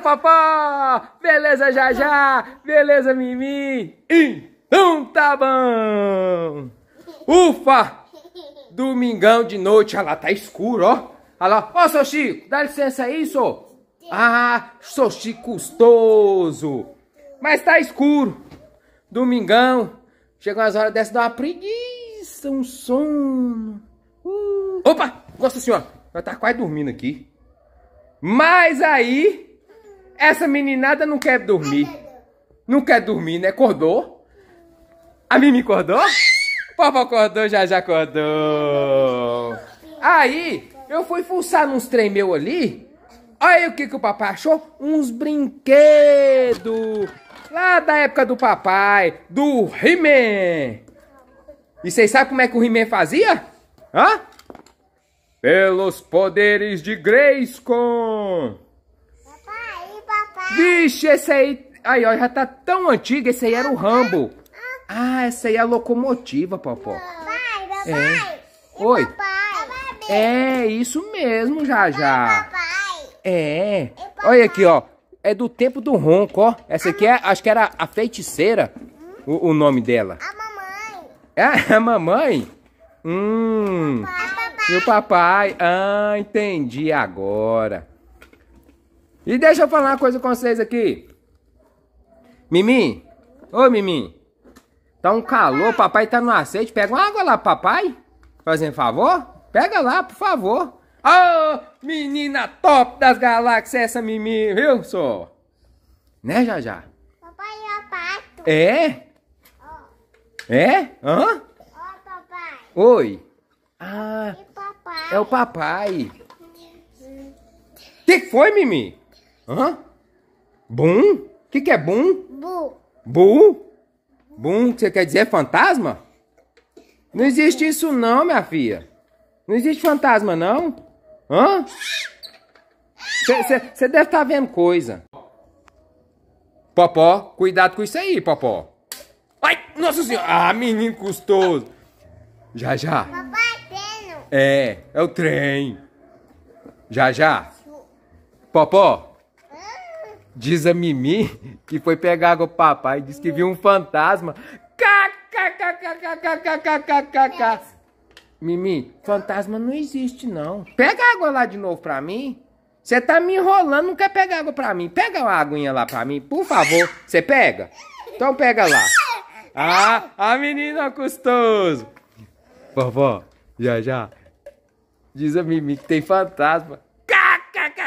papó! Beleza, já já? Beleza, Mimi? Então tá bom! Ufa! Domingão de noite, olha lá, tá escuro, ó. Olha lá, ó, seu Chico, dá licença aí, só. Ah, seu Chico Mas tá escuro. Domingão, chega umas horas dessa, dá uma preguiça, um sono. Uh. Opa, nossa senhora, nós tá quase dormindo aqui. Mas aí, essa meninada não quer dormir. Não quer dormir, né? Acordou? A Mimi acordou? Papa acordou, já já acordou. Aí, eu fui fuçar nos trem meu ali. Olha o que, que o papai achou. Uns brinquedos. Lá da época do papai, do He-Man. E vocês sabem como é que o He-Man fazia? Hã? Pelos poderes de Grayskull. Vixe, esse aí... Aí, ó, já tá tão antigo. Esse aí era o Rambo. Ah, essa aí é a locomotiva, Popó. Papai, papai. É. Oi. É, isso mesmo, já, já. É. Olha aqui, ó. É do tempo do ronco, ó. Essa aqui é, acho que era a feiticeira, o, o nome dela. A mamãe. É, a mamãe? Hum. E o papai? Ah, entendi agora. E deixa eu falar uma coisa com vocês aqui. Mimi, ô Mimi, tá um calor, papai tá no aceite, pega uma água lá, papai, fazendo favor, pega lá, por favor. Ô, oh, menina top das galáxias essa Mimi, viu só? Né, já já? Papai, é o pato. É? Oh. É? Hã? Ô, oh, papai. Oi. Ah, papai? é o papai. O que foi, Mimi? Hã? Bum? O que, que é bum? Bu. Bu? Bum, que você quer dizer fantasma? Não existe isso não, minha filha. Não existe fantasma, não. Hã? Você deve estar tá vendo coisa. Popó, cuidado com isso aí, Popó. Ai, nossa senhora. Ah, menino custoso. Já, já. Papai, é treino. É, é o trem. Já, já. Popó, Diz a Mimi que foi pegar água pro papai. Diz que viu um fantasma. Kkkkkkkkkkkk. Mimi, fantasma não existe, não. Pega água lá de novo pra mim. Você tá me enrolando, não quer pegar água pra mim. Pega uma aguinha lá pra mim, por favor. Você pega? Então pega lá. Ah, a menina Vovó, já já. Diz a Mimi que tem fantasma.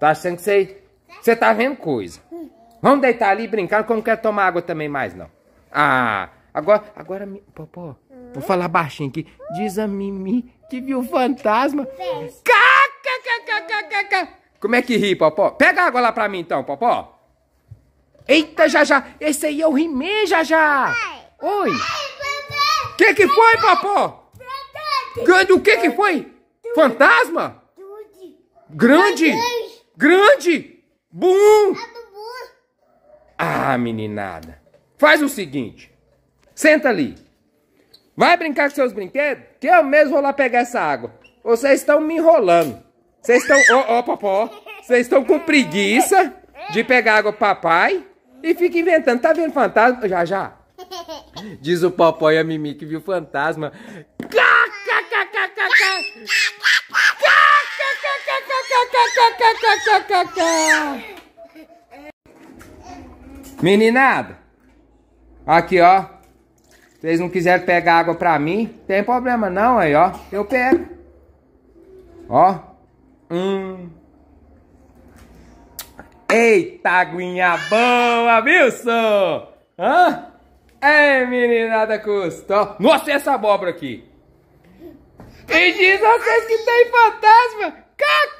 Tá achando que você... Você tá vendo coisa. Vamos deitar ali brincando, brincar, que eu não quero tomar água também mais, não. Ah, agora... Agora, Popó, vou falar baixinho aqui. Diz a Mimi que viu fantasma. caca. Como é que ri, Popó? Pega água lá pra mim, então, Popó. Eita, já já. Esse aí é o He-Man, já já. Oi. Que que foi, Popó? Grande, o que que foi? Fantasma? Grande? Grande! Bum! É ah, meninada. Faz o seguinte. Senta ali. Vai brincar com seus brinquedos, que eu mesmo vou lá pegar essa água. Vocês estão me enrolando. Vocês estão... Ó, oh, oh, popó. Vocês estão com preguiça de pegar água papai e fica inventando. Tá vendo fantasma? Já, já. Diz o popó e a Mimi que viu fantasma. Cá, cá, cá, cá, cá, cá. Meninada, aqui ó, vocês não quiserem pegar água pra mim, tem problema não aí ó, eu pego. Ó, hum. Eita, aguinha boa, Wilson! Hã? Ei, é, meninada custou. Nossa, essa abóbora aqui. E diz vocês que tem fantasma. Cacá!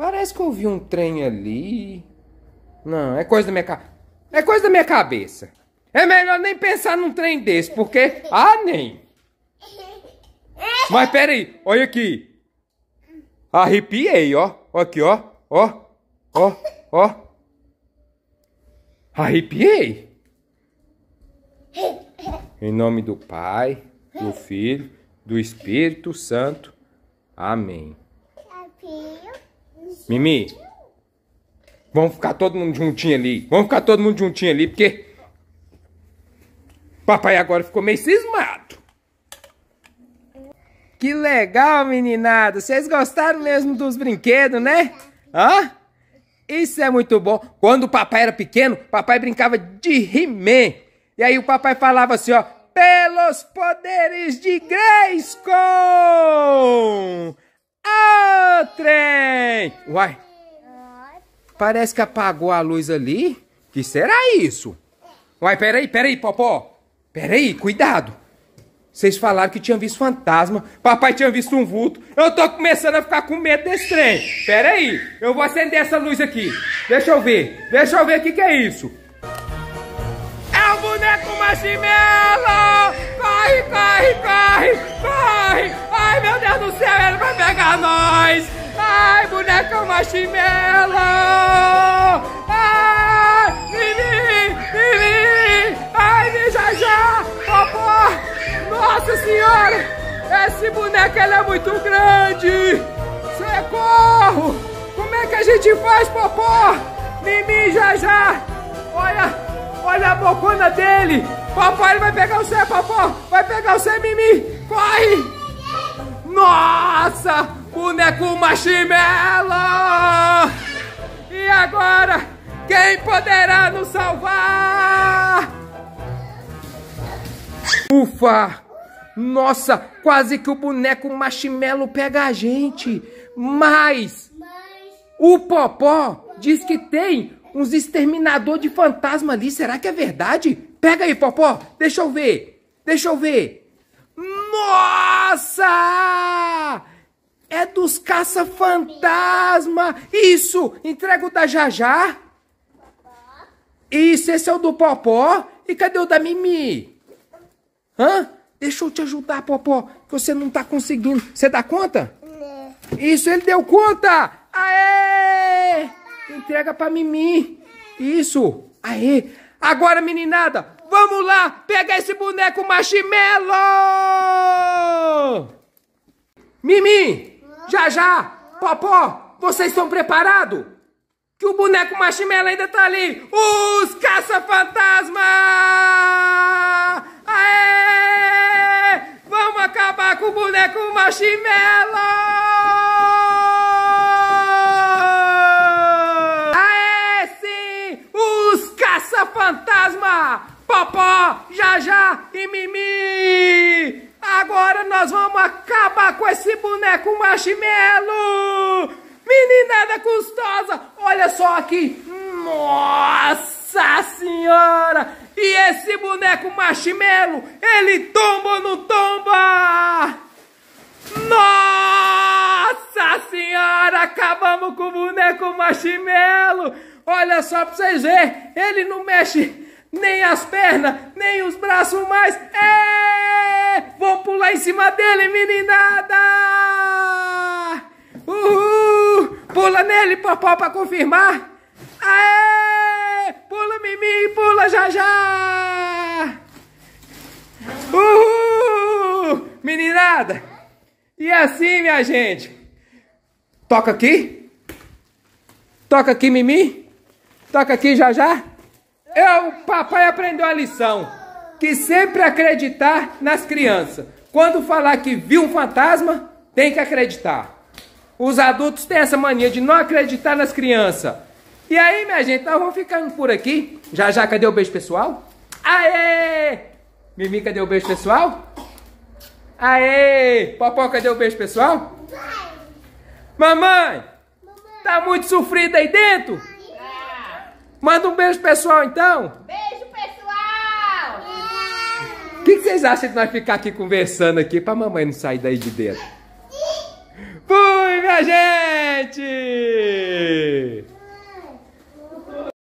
Parece que eu vi um trem ali. Não, é coisa da minha cabeça. É coisa da minha cabeça. É melhor nem pensar num trem desse, porque. Ah, nem! Mas peraí, olha aqui. Arrepiei, ó. Aqui, ó. Ó. Ó. Ó. Arrepiei. Em nome do Pai, do Filho, do Espírito Santo. Amém. Arrepio. Mimi, vamos ficar todo mundo juntinho ali. Vamos ficar todo mundo juntinho ali, porque... Papai agora ficou meio cismado. Que legal, meninada. Vocês gostaram mesmo dos brinquedos, né? Hã? Isso é muito bom. Quando o papai era pequeno, papai brincava de rimê. E aí o papai falava assim, ó. Pelos poderes de Grayskull! Ah, trem! Uai! Parece que apagou a luz ali. Que será isso? Uai, peraí, peraí, Popó. Peraí, cuidado. Vocês falaram que tinham visto fantasma. Papai tinha visto um vulto. Eu tô começando a ficar com medo desse trem. Peraí, eu vou acender essa luz aqui. Deixa eu ver. Deixa eu ver o que, que é isso. É o boneco Marshmallow! Corre, corre, corre, corre! do céu, ele vai pegar nós! Ai, bonecão machimelo! Ai, Mimi! Mimi! Ai, já! Popó! Nossa Senhora! Esse boneco, ele é muito grande! Socorro! Como é que a gente faz, Popó? Mimi, já! Olha, olha a bocona dele! Papai vai pegar o céu, Popó! Vai pegar o céu, Mimi! Corre! Nossa! Boneco Machimela! E agora, quem poderá nos salvar? Ufa! Nossa, quase que o boneco Machimelo pega a gente. Mas o Popó diz que tem uns exterminador de fantasma ali. Será que é verdade? Pega aí, Popó. Deixa eu ver. Deixa eu ver. Nossa! dos caça-fantasma. Isso, entrega o da Jajá. Isso, esse é o do Popó. E cadê o da Mimi? Hã? Deixa eu te ajudar, Popó, que você não tá conseguindo. Você dá conta? Isso, ele deu conta. Aê! Entrega pra Mimi. Isso. Aê. Agora, meninada, vamos lá pegar esse boneco marshmallow. Mimi! Já já! Popó, vocês estão preparados? Que o boneco Marshmallow ainda tá ali! Os caça nós vamos acabar com esse boneco marshmallow! Meninada é custosa, olha só aqui! Nossa senhora! E esse boneco marshmallow, ele tomba ou não tomba? Nossa senhora, acabamos com o boneco marshmallow! Olha só pra vocês verem, ele não mexe nem as pernas, nem os braços mais. É! vou pular em cima dele, meninada! Uhul! Pula nele, popó, pra confirmar. Aê! Pula, Mimi, pula, já, já! Uhul! Meninada! E assim, minha gente. Toca aqui. Toca aqui, Mimi. Toca aqui, já, já. Eu, é o papai aprendeu a lição que sempre acreditar nas crianças. Quando falar que viu um fantasma, tem que acreditar. Os adultos têm essa mania de não acreditar nas crianças. E aí, minha gente, nós vamos ficando por aqui. Já já, cadê o beijo pessoal? Aê! Mimi, cadê o beijo pessoal? Aê! Popó, cadê o beijo pessoal? Mamãe! Mamãe. Tá muito sofrida aí dentro? Manda um beijo, pessoal, então. Beijo, pessoal. O que, que, vocês acham de nós ficar aqui conversando aqui pra mamãe não sair daí de dentro? Fui, minha gente!